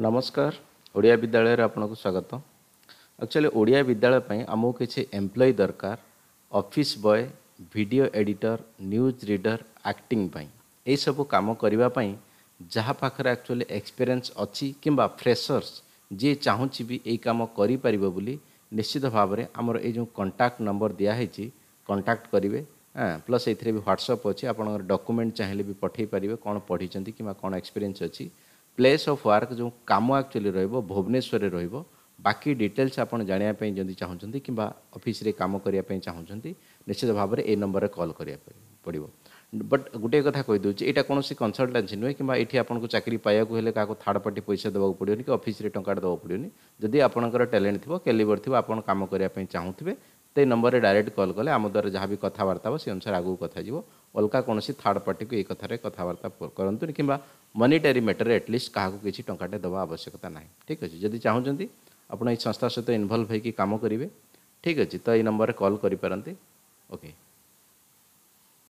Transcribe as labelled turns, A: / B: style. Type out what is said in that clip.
A: ନମସ୍କାର ଓଡ଼ିଆ ବିଦ୍ୟାଳୟରେ ଆପଣଙ୍କୁ ସ୍ୱାଗତ ଆକ୍ଚୁଆଲି ଓଡ଼ିଆ ବିଦ୍ୟାଳୟ ପାଇଁ ଆମକୁ କିଛି ଏମ୍ପ୍ଲୟ ଦରକାର office boy video editor news reader acting ପାଇଁ ଏହିସବୁ କାମ କରିବା ପାଇଁ ଯାହା ପାଖରେ ଆକ୍ଚୁଆଲି ଏକ୍ସପିରିଏନ୍ସ ଅଛି କିମ୍ବା ଫ୍ରେସର୍ସ ଯିଏ ଚାହୁଁଛି ବି ଏହି କାମ କରିପାରିବ ବୋଲି ନିଶ୍ଚିତ ଭାବରେ ଆମର ଏଇ ଯେଉଁ କଣ୍ଟାକ୍ଟ ନମ୍ବର ଦିଆହେଇଛି କଣ୍ଟାକ୍ଟ କରିବେ ପ୍ଲସ୍ ଏଇଥିରେ ବି ହ୍ୱାଟ୍ସଅପ୍ ଅଛି ଆପଣଙ୍କର ଡକ୍ୟୁମେଣ୍ଟ ଚାହିଁଲେ ବି ପଠାଇ ପାରିବେ କ'ଣ ପଢ଼ିଛନ୍ତି କିମ୍ବା କ'ଣ ଏକ୍ସପିରିଏନ୍ସ ଅଛି ପ୍ଲେସ୍ ଅଫ୍ ୱାର୍କ ଯେଉଁ କାମ ଆକ୍ଚୁଆଲି ରହିବ ଭୁବନେଶ୍ୱରରେ ରହିବ ବାକି ଡିଟେଲ୍ସ ଆପଣ ଜାଣିବା ପାଇଁ ଯଦି ଚାହୁଁଛନ୍ତି କିମ୍ବା ଅଫିସରେ କାମ କରିବା ପାଇଁ ଚାହୁଁଛନ୍ତି ନିଶ୍ଚିତ ଭାବରେ ଏ ନମ୍ବରରେ କଲ୍ କରିବା ପାଇଁ ପଡ଼ିବ ବଟ୍ ଗୋଟିଏ କଥା କହିଦେଉଛି ଏଇଟା କୌଣସି କନସଲଟାନ୍ସି ନୁହେଁ କିମ୍ବା ଏଠି ଆପଣଙ୍କୁ ଚାକିରି ପାଇବାକୁ ହେଲେ କାହାକୁ ଥାର୍ଡ଼ ପାର୍ଟି ପଇସା ଦେବାକୁ ପଡ଼ିବନି କି ଅଫିସରେ ଟଙ୍କାଟା ଦେବାକୁ ପଡ଼ିବନି ଯଦି ଆପଣଙ୍କର ଟ୍ୟାଲେଣ୍ଟ ଥିବ କେଲିବର ଥିବ ଆପଣ କାମ କରିବା ପାଇଁ ଚାହୁଁଥିବେ ସେଇ ନମ୍ବରରେ ଡାଇରେକ୍ଟ କଲ୍ କଲେ ଆମ ଦ୍ୱାରା ଯାହା ବି କଥାବାର୍ତ୍ତା ହେବ ସେ ଅନୁସାରେ ଆଗକୁ କଥା ଯିବ ଅଲଗା କୌଣସି ଥାର୍ଡ଼ ପାର୍ଟିକୁ ଏଇ କଥାରେ କଥାବାର୍ତ୍ତା କରନ୍ତୁନି କିମ୍ବା ମନିଟାରୀ ମ୍ୟାଟର୍ରେ ଆଟଲିଷ୍ଟ କାହାକୁ କିଛି ଟଙ୍କାଟେ ଦେବା ଆବଶ୍ୟକତା ନାହିଁ ଠିକ୍ ଅଛି ଯଦି ଚାହୁଁଛନ୍ତି ଆପଣ ଏଇ ସଂସ୍ଥା ସହିତ ଇନଭଲ୍ଭ ହୋଇକି କାମ କରିବେ ଠିକ୍ ଅଛି ତ ଏଇ ନମ୍ବରରେ କଲ୍ କରିପାରନ୍ତି ଓକେ